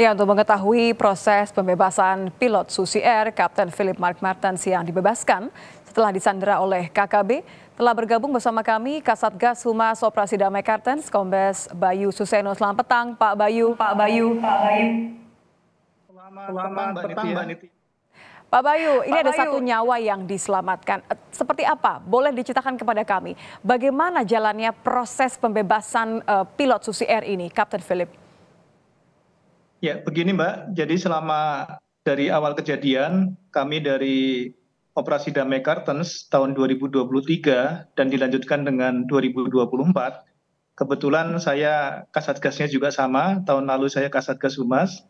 Ya, untuk mengetahui proses pembebasan pilot Susi Air, Kapten Philip Mark Martens yang dibebaskan setelah disandera oleh KKB, telah bergabung bersama kami Kasatgas Humas Operasi Damai Kartens, Kombes Bayu Suseno. Selamat petang, Pak Bayu. Pak Bayu. Pak Bayu. Selamat, Selamat petang, Mbak Niti. Pak Bayu, ini Pak ada Bayu. satu nyawa yang diselamatkan. Seperti apa? Boleh diceritakan kepada kami. Bagaimana jalannya proses pembebasan uh, pilot Susi Air ini, Kapten Philip? ya begini mbak jadi selama dari awal kejadian kami dari operasi damai kartens tahun 2023 dan dilanjutkan dengan 2024, kebetulan saya kasatgasnya juga sama tahun lalu saya kasatgas humas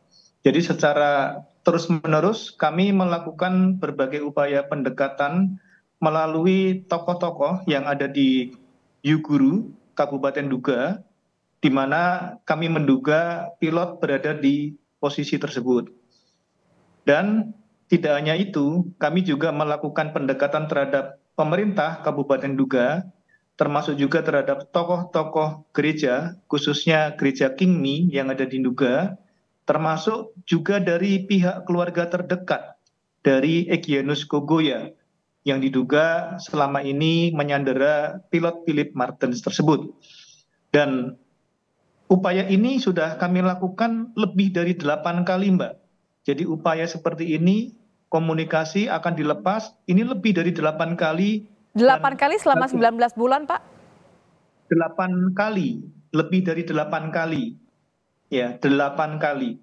jadi secara terus menerus kami melakukan berbagai upaya pendekatan melalui tokoh-tokoh yang ada di Yuguru, Kabupaten Duga, di mana kami menduga pilot berada di posisi tersebut. Dan tidak hanya itu, kami juga melakukan pendekatan terhadap pemerintah Kabupaten Duga, termasuk juga terhadap tokoh-tokoh gereja, khususnya gereja Kingmi yang ada di Duga, termasuk juga dari pihak keluarga terdekat dari Egyanus Kogoya yang diduga selama ini menyandera pilot Philip Martens tersebut. Dan upaya ini sudah kami lakukan lebih dari delapan kali mbak jadi upaya seperti ini komunikasi akan dilepas ini lebih dari delapan kali delapan kali selama 19 bulan pak delapan kali lebih dari delapan kali ya delapan kali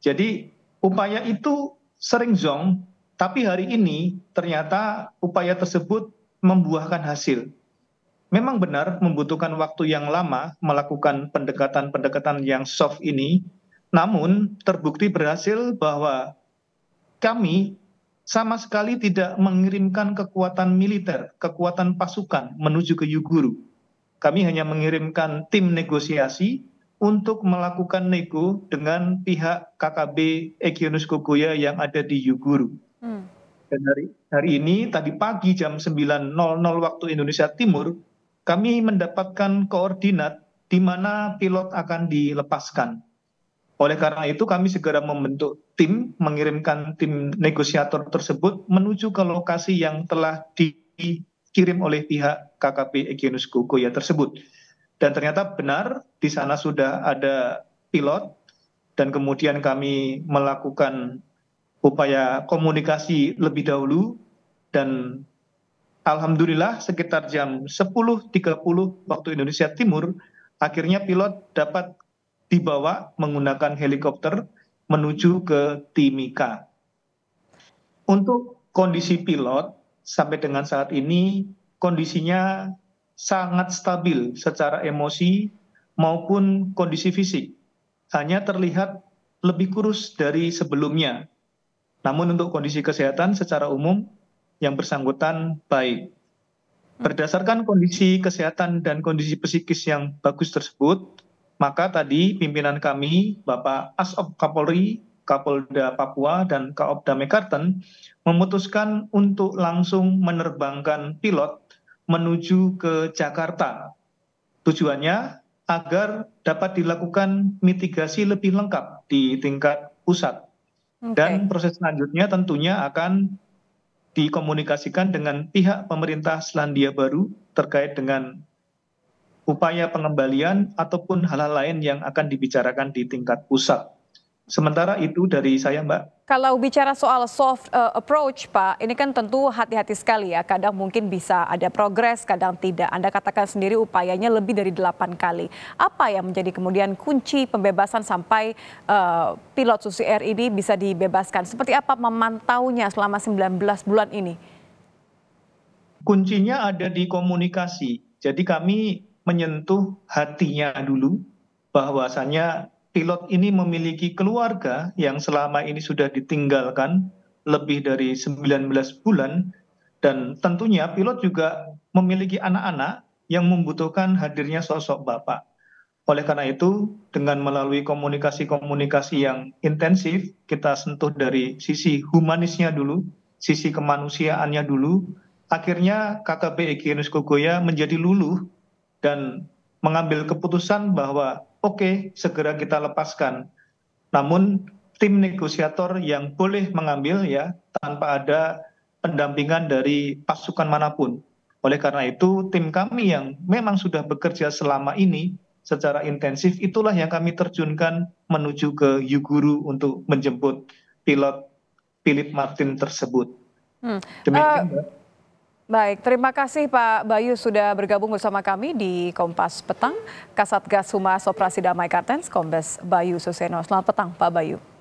jadi upaya itu sering zong tapi hari ini ternyata upaya tersebut membuahkan hasil memang benar membutuhkan waktu yang lama melakukan pendekatan pendekatan yang soft ini namun terbukti berhasil bahwa kami sama sekali tidak mengirimkan kekuatan militer, kekuatan pasukan menuju ke Yuguru. Kami hanya mengirimkan tim negosiasi untuk melakukan nego dengan pihak KKB Egyonus Kogoya yang ada di Yuguru. Hmm. Dan hari, hari ini, tadi pagi jam 9.00 waktu Indonesia Timur, kami mendapatkan koordinat di mana pilot akan dilepaskan. Oleh karena itu kami segera membentuk tim, mengirimkan tim negosiator tersebut menuju ke lokasi yang telah dikirim oleh pihak KKP Egyanus Kogoya tersebut. Dan ternyata benar di sana sudah ada pilot dan kemudian kami melakukan upaya komunikasi lebih dahulu dan alhamdulillah sekitar jam 10.30 waktu indonesia timur akhirnya pilot dapat dibawa menggunakan helikopter menuju ke timika untuk kondisi pilot sampai dengan saat ini kondisinya sangat stabil secara emosi maupun kondisi fisik. Hanya terlihat lebih kurus dari sebelumnya. Namun untuk kondisi kesehatan secara umum yang bersangkutan baik. Hmm. Berdasarkan kondisi kesehatan dan kondisi psikis yang bagus tersebut, maka tadi pimpinan kami, Bapak Asop Kapolri, Kapolda Papua, dan Kaopda Mekarten, memutuskan untuk langsung menerbangkan pilot menuju ke Jakarta. Tujuannya agar dapat dilakukan mitigasi lebih lengkap di tingkat pusat. Okay. Dan proses selanjutnya tentunya akan dikomunikasikan dengan pihak pemerintah Selandia Baru terkait dengan upaya pengembalian ataupun hal hal lain yang akan dibicarakan di tingkat pusat Sementara itu dari saya, Mbak. Kalau bicara soal soft uh, approach, Pak, ini kan tentu hati-hati sekali ya. Kadang mungkin bisa ada progres, kadang tidak. Anda katakan sendiri upayanya lebih dari delapan kali. Apa yang menjadi kemudian kunci pembebasan sampai uh, pilot Susi Air ini bisa dibebaskan? Seperti apa memantaunya selama 19 bulan ini? Kuncinya ada di komunikasi. Jadi kami menyentuh hatinya dulu bahwasannya pilot ini memiliki keluarga yang selama ini sudah ditinggalkan lebih dari 19 bulan dan tentunya pilot juga memiliki anak-anak yang membutuhkan hadirnya sosok bapak. Oleh karena itu, dengan melalui komunikasi-komunikasi yang intensif, kita sentuh dari sisi humanisnya dulu, sisi kemanusiaannya dulu, akhirnya KKP Egyanus Kogoya menjadi luluh dan mengambil keputusan bahwa oke segera kita lepaskan namun tim negosiator yang boleh mengambil ya tanpa ada pendampingan dari pasukan manapun oleh karena itu tim kami yang memang sudah bekerja selama ini secara intensif itulah yang kami terjunkan menuju ke Yuguru untuk menjemput pilot Philip Martin tersebut. Hmm. Demikian, uh, Baik, terima kasih Pak Bayu sudah bergabung bersama kami di Kompas Petang. Kasatgas Humas Operasi Damai Kartens, Kombes Bayu Suseno. Selamat petang Pak Bayu.